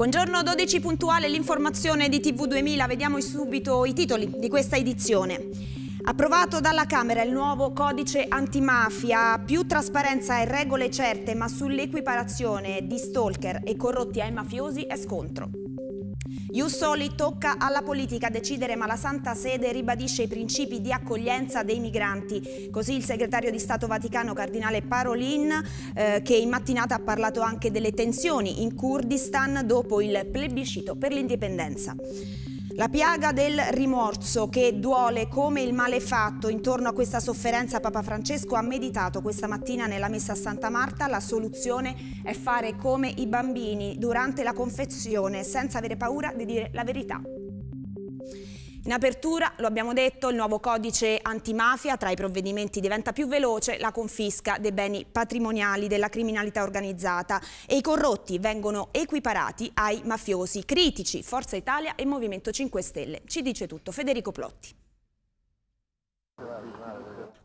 Buongiorno 12 puntuale l'informazione di TV2000, vediamo subito i titoli di questa edizione. Approvato dalla Camera il nuovo codice antimafia, più trasparenza e regole certe, ma sull'equiparazione di stalker e corrotti ai mafiosi è scontro. Jussoli tocca alla politica decidere ma la Santa Sede ribadisce i principi di accoglienza dei migranti. Così il segretario di Stato Vaticano Cardinale Parolin eh, che in mattinata ha parlato anche delle tensioni in Kurdistan dopo il plebiscito per l'indipendenza. La piaga del rimorso che duole come il malefatto intorno a questa sofferenza Papa Francesco ha meditato questa mattina nella messa a Santa Marta. La soluzione è fare come i bambini durante la confezione senza avere paura di dire la verità. In apertura, lo abbiamo detto, il nuovo codice antimafia tra i provvedimenti diventa più veloce la confisca dei beni patrimoniali della criminalità organizzata e i corrotti vengono equiparati ai mafiosi critici Forza Italia e Movimento 5 Stelle. Ci dice tutto Federico Plotti.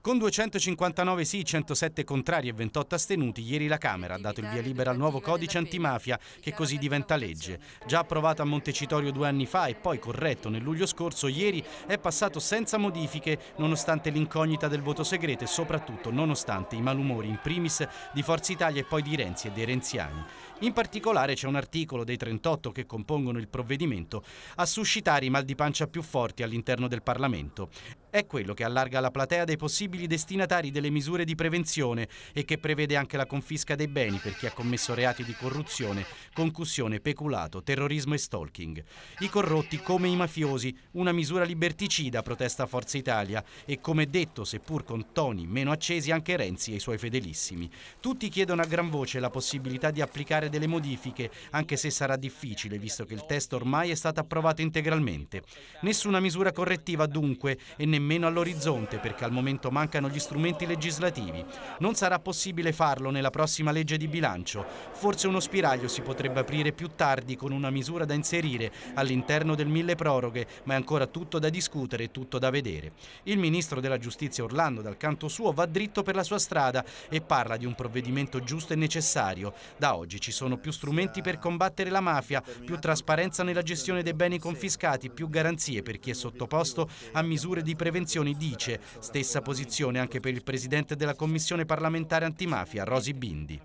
Con 259 sì, 107 contrari e 28 astenuti, ieri la Camera ha dato il via libera al nuovo codice antimafia, che così diventa legge. Già approvato a Montecitorio due anni fa e poi corretto nel luglio scorso, ieri è passato senza modifiche, nonostante l'incognita del voto segreto e soprattutto nonostante i malumori in primis di Forza Italia e poi di Renzi e dei renziani. In particolare c'è un articolo dei 38 che compongono il provvedimento a suscitare i mal di pancia più forti all'interno del Parlamento è quello che allarga la platea dei possibili destinatari delle misure di prevenzione e che prevede anche la confisca dei beni per chi ha commesso reati di corruzione, concussione, peculato, terrorismo e stalking. I corrotti come i mafiosi, una misura liberticida, protesta Forza Italia e come detto, seppur con toni meno accesi, anche Renzi e i suoi fedelissimi. Tutti chiedono a gran voce la possibilità di applicare delle modifiche, anche se sarà difficile visto che il testo ormai è stato approvato integralmente. Nessuna misura correttiva dunque e nemmeno nemmeno all'orizzonte perché al momento mancano gli strumenti legislativi. Non sarà possibile farlo nella prossima legge di bilancio. Forse uno spiraglio si potrebbe aprire più tardi con una misura da inserire all'interno del mille proroghe, ma è ancora tutto da discutere e tutto da vedere. Il ministro della giustizia Orlando dal canto suo va dritto per la sua strada e parla di un provvedimento giusto e necessario. Da oggi ci sono più strumenti per combattere la mafia, più trasparenza nella gestione dei beni confiscati, più garanzie per chi è sottoposto a misure di prevenzione prevenzioni dice, stessa posizione anche per il presidente della Commissione parlamentare antimafia, Rosy Bindi.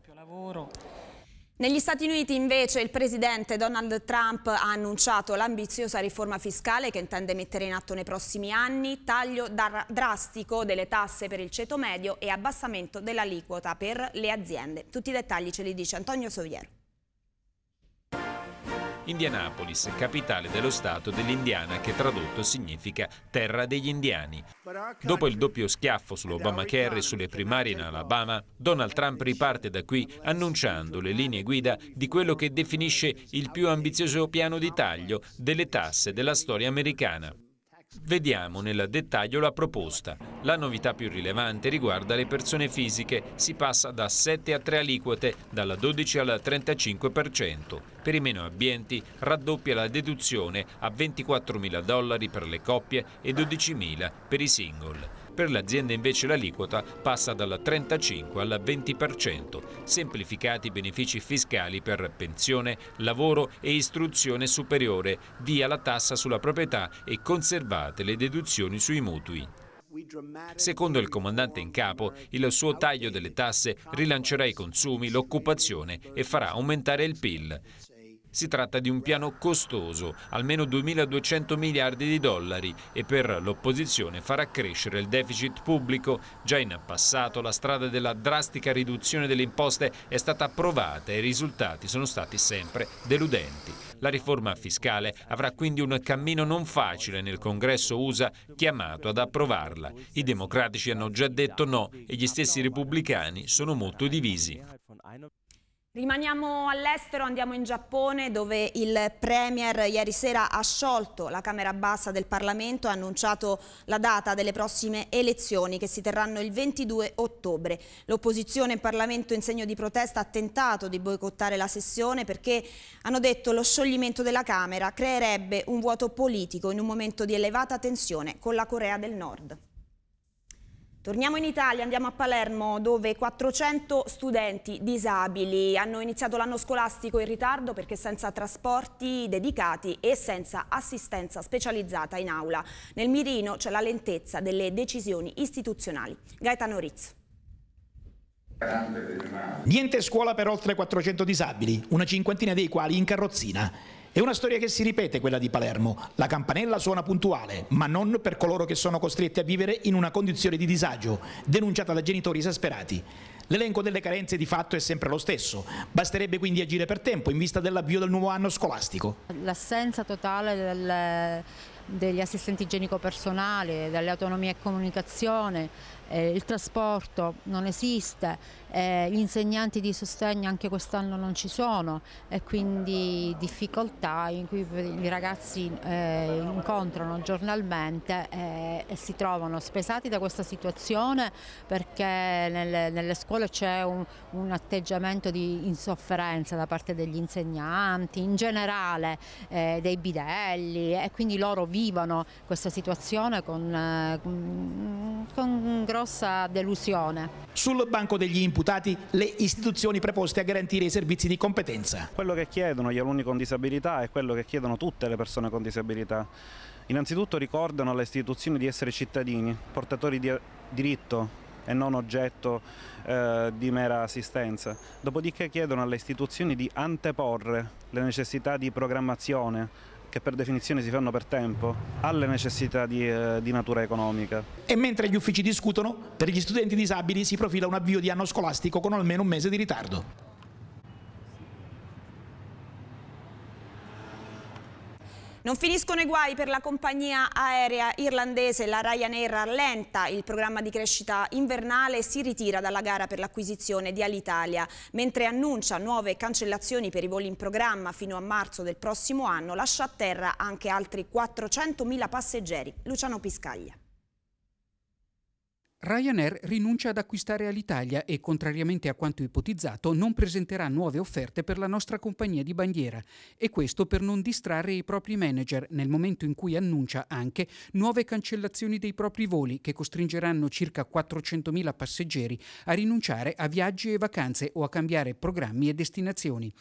Negli Stati Uniti invece il presidente Donald Trump ha annunciato l'ambiziosa riforma fiscale che intende mettere in atto nei prossimi anni, taglio drastico delle tasse per il ceto medio e abbassamento dell'aliquota per le aziende. Tutti i dettagli ce li dice Antonio Soviero. Indianapolis, capitale dello stato dell'Indiana che tradotto significa terra degli indiani. Dopo il doppio schiaffo sull'Obamacare e sulle primarie in Alabama, Donald Trump riparte da qui annunciando le linee guida di quello che definisce il più ambizioso piano di taglio delle tasse della storia americana. Vediamo nel dettaglio la proposta. La novità più rilevante riguarda le persone fisiche. Si passa da 7 a 3 aliquote, dalla 12 al 35%. Per i meno abbienti raddoppia la deduzione a 24.000 dollari per le coppie e 12.000 per i single. Per l'azienda invece l'aliquota passa dal 35 al 20%, semplificati i benefici fiscali per pensione, lavoro e istruzione superiore, via la tassa sulla proprietà e conservate le deduzioni sui mutui. Secondo il comandante in capo, il suo taglio delle tasse rilancerà i consumi, l'occupazione e farà aumentare il PIL. Si tratta di un piano costoso, almeno 2.200 miliardi di dollari e per l'opposizione farà crescere il deficit pubblico. Già in passato la strada della drastica riduzione delle imposte è stata approvata e i risultati sono stati sempre deludenti. La riforma fiscale avrà quindi un cammino non facile nel congresso USA chiamato ad approvarla. I democratici hanno già detto no e gli stessi repubblicani sono molto divisi. Rimaniamo all'estero, andiamo in Giappone dove il Premier ieri sera ha sciolto la Camera Bassa del Parlamento ha annunciato la data delle prossime elezioni che si terranno il 22 ottobre. L'opposizione in Parlamento in segno di protesta ha tentato di boicottare la sessione perché hanno detto lo scioglimento della Camera creerebbe un vuoto politico in un momento di elevata tensione con la Corea del Nord. Torniamo in Italia, andiamo a Palermo dove 400 studenti disabili hanno iniziato l'anno scolastico in ritardo perché senza trasporti dedicati e senza assistenza specializzata in aula. Nel mirino c'è la lentezza delle decisioni istituzionali. Gaetano Rizzo. Niente scuola per oltre 400 disabili, una cinquantina dei quali in carrozzina. È una storia che si ripete quella di Palermo. La campanella suona puntuale, ma non per coloro che sono costretti a vivere in una condizione di disagio, denunciata da genitori esasperati. L'elenco delle carenze di fatto è sempre lo stesso. Basterebbe quindi agire per tempo in vista dell'avvio del nuovo anno scolastico. L'assenza totale del, degli assistenti igienico personali, dalle autonomie e comunicazione, eh, il trasporto non esiste, eh, gli insegnanti di sostegno anche quest'anno non ci sono e quindi difficoltà in cui i ragazzi eh, incontrano giornalmente e, eh, e, si trovano spesati da questa situazione perché nelle, nelle scuole c'è un, un, atteggiamento di insofferenza da parte degli insegnanti, in generale eh, dei bidelli e quindi loro vivono questa situazione con, eh, con grossa delusione. Sul banco degli input deputati le istituzioni preposte a garantire i servizi di competenza. Quello che chiedono gli alunni con disabilità è quello che chiedono tutte le persone con disabilità. Innanzitutto ricordano alle istituzioni di essere cittadini, portatori di diritto, e non oggetto eh, di mera assistenza. Dopodiché chiedono alle istituzioni di anteporre le necessità di programmazione che per definizione si fanno per tempo, alle necessità di, eh, di natura economica. E mentre gli uffici discutono, per gli studenti disabili si profila un avvio di anno scolastico con almeno un mese di ritardo. Non finiscono i guai per la compagnia aerea irlandese, la Ryanair rallenta il programma di crescita invernale e si ritira dalla gara per l'acquisizione di Alitalia. Mentre annuncia nuove cancellazioni per i voli in programma fino a marzo del prossimo anno, lascia a terra anche altri 400.000 passeggeri. Luciano Piscaglia. Ryanair rinuncia ad acquistare all'Italia e, contrariamente a quanto ipotizzato, non presenterà nuove offerte per la nostra compagnia di bandiera. E questo per non distrarre i propri manager nel momento in cui annuncia anche nuove cancellazioni dei propri voli che costringeranno circa 400.000 passeggeri a rinunciare a viaggi e vacanze o a cambiare programmi e destinazioni.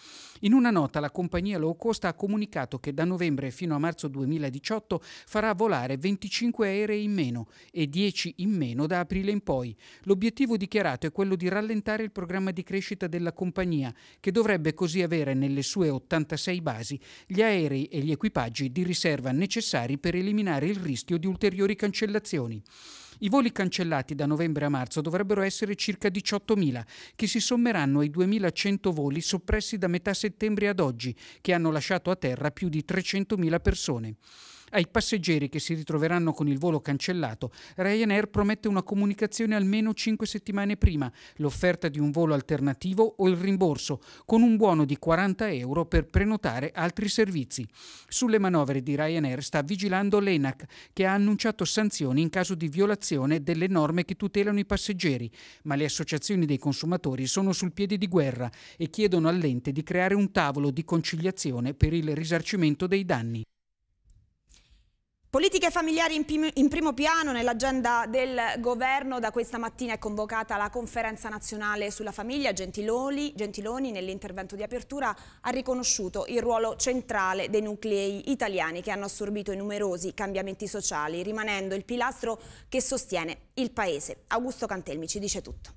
In una nota la compagnia low cost ha comunicato che da novembre fino a marzo 2018 farà volare 25 aerei in meno e 10 in meno da aprile aprile in poi. L'obiettivo dichiarato è quello di rallentare il programma di crescita della compagnia, che dovrebbe così avere nelle sue 86 basi gli aerei e gli equipaggi di riserva necessari per eliminare il rischio di ulteriori cancellazioni. I voli cancellati da novembre a marzo dovrebbero essere circa 18.000, che si sommeranno ai 2.100 voli soppressi da metà settembre ad oggi, che hanno lasciato a terra più di 300.000 persone. Ai passeggeri che si ritroveranno con il volo cancellato, Ryanair promette una comunicazione almeno 5 settimane prima, l'offerta di un volo alternativo o il rimborso, con un buono di 40 euro per prenotare altri servizi. Sulle manovre di Ryanair sta vigilando l'ENAC, che ha annunciato sanzioni in caso di violazione delle norme che tutelano i passeggeri, ma le associazioni dei consumatori sono sul piede di guerra e chiedono all'ente di creare un tavolo di conciliazione per il risarcimento dei danni. Politiche familiari in, pim, in, primo piano nell'agenda del governo. Da questa mattina è convocata la conferenza nazionale sulla famiglia. Gentiloni, Gentiloni nell'intervento di apertura ha riconosciuto il ruolo centrale dei nuclei italiani che hanno assorbito i numerosi cambiamenti sociali, rimanendo il pilastro che sostiene il paese. Augusto Cantelmi ci dice tutto.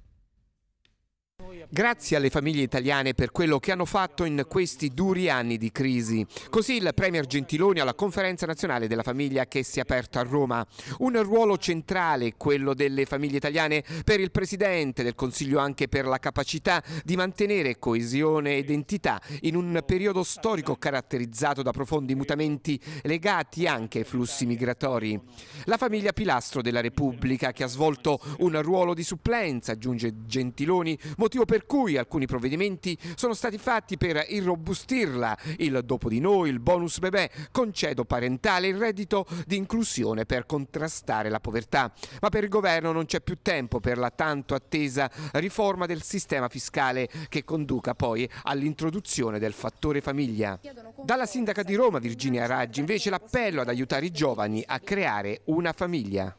Grazie alle famiglie italiane per quello che hanno fatto in questi duri anni di crisi. Così il Premier Gentiloni alla conferenza nazionale della famiglia che si è aperta a Roma. Un ruolo centrale quello delle famiglie italiane per il Presidente del Consiglio anche per la capacità di mantenere coesione e identità in un periodo storico caratterizzato da profondi mutamenti legati anche ai flussi migratori. La famiglia pilastro della Repubblica che ha svolto un ruolo di supplenza, aggiunge Gentiloni, motivo per per cui alcuni provvedimenti sono stati fatti per irrobustirla, il dopo di noi, il bonus bebè, concedo parentale, il reddito di inclusione per contrastare la povertà. Ma per il governo non c'è più tempo per la tanto attesa riforma del sistema fiscale che conduca poi all'introduzione del fattore famiglia. Dalla sindaca di Roma, Virginia Raggi, invece l'appello ad aiutare i giovani a creare una famiglia.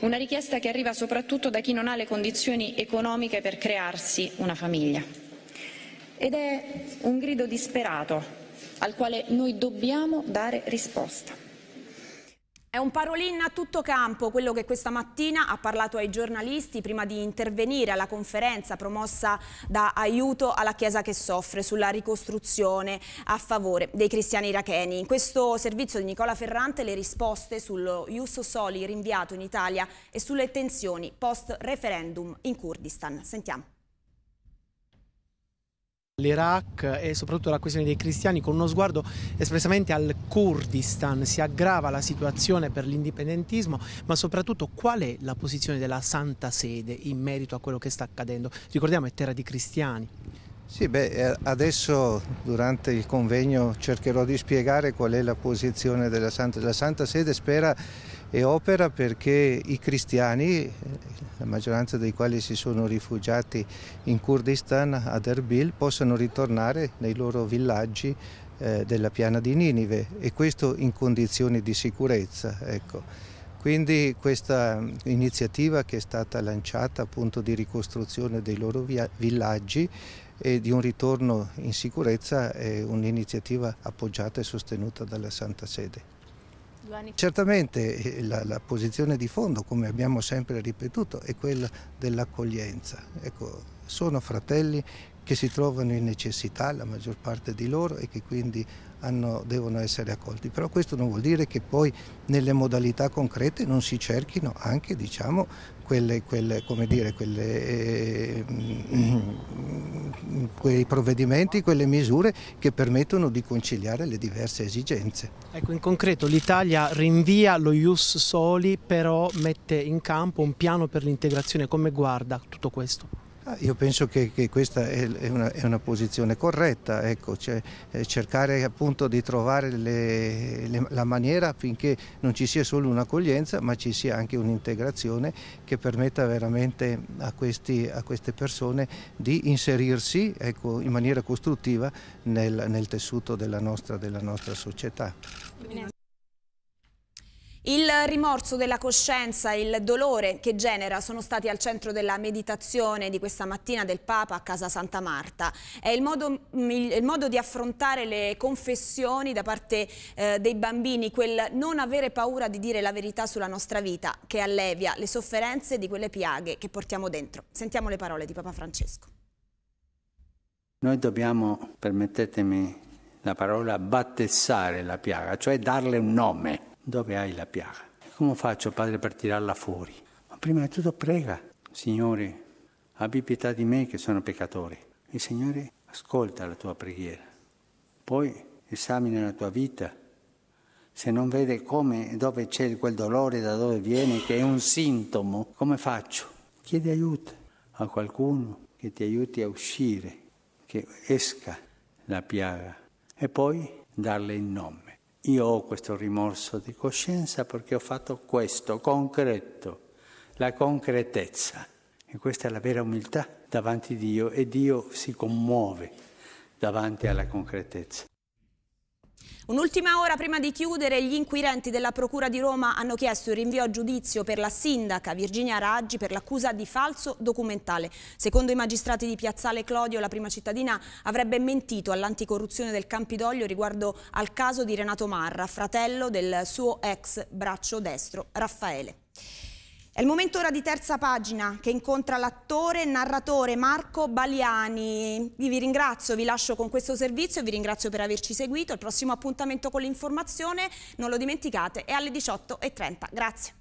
Una richiesta che arriva soprattutto da chi non ha le condizioni economiche per crearsi una famiglia. Ed è un grido disperato al quale noi dobbiamo dare risposta. È un parolin a tutto campo quello che questa mattina ha parlato ai giornalisti prima di intervenire alla conferenza promossa da Aiuto alla Chiesa che soffre sulla ricostruzione a favore dei cristiani iracheni. In questo servizio di Nicola Ferrante le risposte sullo Yusso Soli rinviato in Italia e sulle tensioni post referendum in Kurdistan. Sentiamo l'Iraq e soprattutto la questione dei cristiani con uno sguardo espressamente al Kurdistan. Si aggrava la situazione per l'indipendentismo, ma soprattutto qual è la posizione della Santa Sede in merito a quello che sta accadendo? Ricordiamo è terra di cristiani. Sì, beh, eh, adesso durante il convegno cercherò di spiegare qual è la posizione della Santa Sede. La Santa Sede spera e opera perché i cristiani, la maggioranza dei quali si sono rifugiati in Kurdistan, ad Erbil, possano ritornare nei loro villaggi eh, della piana di Ninive e questo in condizioni di sicurezza. Ecco. Quindi questa iniziativa che è stata lanciata appunto di ricostruzione dei loro villaggi e di un ritorno in sicurezza è un'iniziativa appoggiata e sostenuta dalla Santa Sede. Certamente eh, la, la, posizione di fondo, come abbiamo sempre ripetuto, è quella dell'accoglienza. Ecco, sono fratelli che si trovano in necessità, la maggior parte di loro, e che quindi hanno, devono essere accolti. Però questo non vuol dire che poi nelle modalità concrete non si cerchino anche diciamo, quelle, quelle, dire, quelle, eh, quei provvedimenti, quelle misure che permettono di conciliare le diverse esigenze. Ecco, in concreto l'Italia rinvia lo Ius Soli, però mette in campo un piano per l'integrazione. Come guarda tutto questo? Ah, io penso che, che questa è una, è una, posizione corretta, ecco, cioè, eh, cercare appunto di trovare le, le, la maniera affinché non ci sia solo un'accoglienza ma ci sia anche un'integrazione che permetta veramente a, questi, a, queste persone di inserirsi ecco, in maniera costruttiva nel, nel tessuto della nostra, della nostra società. Il rimorso della coscienza, il dolore che genera sono stati al centro della meditazione di questa mattina del Papa a Casa Santa Marta. È il modo, il modo di affrontare le confessioni da parte eh, dei bambini, quel non avere paura di dire la verità sulla nostra vita che allevia le sofferenze di quelle piaghe che portiamo dentro. Sentiamo le parole di Papa Francesco. Noi dobbiamo, permettetemi la parola, battessare la piaga, cioè darle un nome dove hai la piaga? Come faccio, Padre, per tirarla fuori? Ma prima di tutto prega, Signore, abbi pietà di me che sono peccatore. Il Signore ascolta la tua preghiera. Poi esamina la tua vita. Se non vede come, dove c'è quel dolore, da dove viene, che è un sintomo, come faccio? Chiedi aiuto a qualcuno che ti aiuti a uscire, che esca la piaga e poi darle il nome io ho questo rimorso di coscienza perché ho fatto questo concreto, la concretezza. E questa è la vera umiltà davanti a Dio e Dio si commuove davanti alla concretezza. Un'ultima ora prima di chiudere, gli inquirenti della Procura di Roma hanno chiesto il rinvio a giudizio per la sindaca Virginia Raggi per l'accusa di falso documentale. Secondo i magistrati di Piazzale Clodio, la prima cittadina avrebbe mentito all'anticorruzione del Campidoglio riguardo al caso di Renato Marra, fratello del suo ex braccio destro Raffaele. È il momento ora di terza pagina che incontra l'attore e narratore Marco Baliani. vi ringrazio, vi lascio con questo servizio, vi ringrazio per averci seguito. Il prossimo appuntamento con l'informazione, non lo dimenticate, è alle 18.30. Grazie.